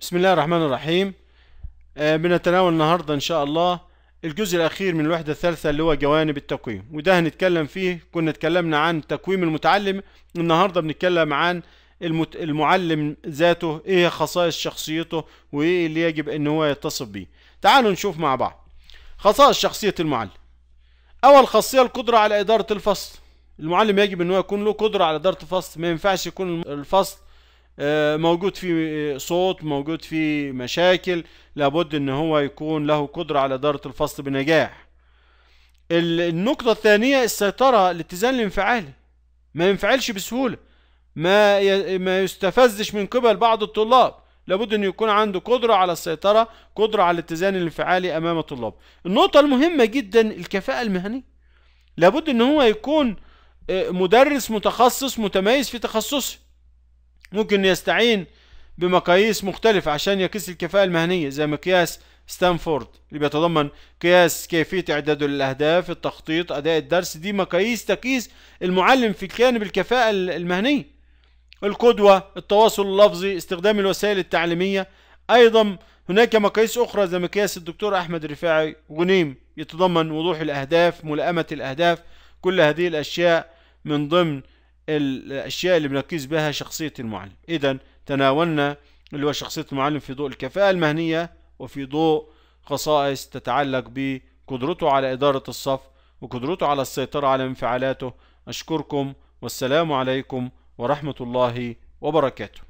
بسم الله الرحمن الرحيم آه بنتناول النهارده ان شاء الله الجزء الاخير من الوحده الثالثه اللي هو جوانب التقويم وده هنتكلم فيه كنا اتكلمنا عن تقويم المتعلم النهارده بنتكلم عن المت... المعلم ذاته ايه خصائص شخصيته وايه اللي يجب ان هو يتصف بيه تعالوا نشوف مع بعض خصائص شخصيه المعلم اول خاصيه القدره على اداره الفصل المعلم يجب ان هو يكون له قدره على اداره الفصل ما ينفعش يكون الفصل آه، موجود فيه صوت موجود فيه مشاكل لابد ان هو يكون له قدرة على إدارة الفصل بنجاح النقطة الثانية السيطرة الاتزان الانفعالي ما ينفعلش بسهولة ما ما يستفزش من قبل بعض الطلاب لابد ان يكون عنده قدرة على السيطرة قدرة على الاتزان الانفعالي امام الطلاب النقطة المهمة جدا الكفاءة المهنية لابد ان هو يكون آه، مدرس متخصص متميز في تخصصه ممكن يستعين بمقاييس مختلفة عشان يقيس الكفاءة المهنية زي مقياس ستانفورد اللي بيتضمن قياس كيفية إعداد الأهداف التخطيط أداء الدرس دي مقاييس تقيس المعلم في جانب الكفاءة المهنية القدوة التواصل اللفظي استخدام الوسائل التعليمية أيضا هناك مقاييس أخرى زي مقياس الدكتور أحمد رفاعي غنيم يتضمن وضوح الأهداف ملائمة الأهداف كل هذه الأشياء من ضمن الأشياء اللي بنركز بها شخصية المعلم إذا تناولنا اللي هو شخصية المعلم في ضوء الكفاءة المهنية وفي ضوء خصائص تتعلق بقدرته على إدارة الصف وقدرته على السيطرة على انفعالاته أشكركم والسلام عليكم ورحمة الله وبركاته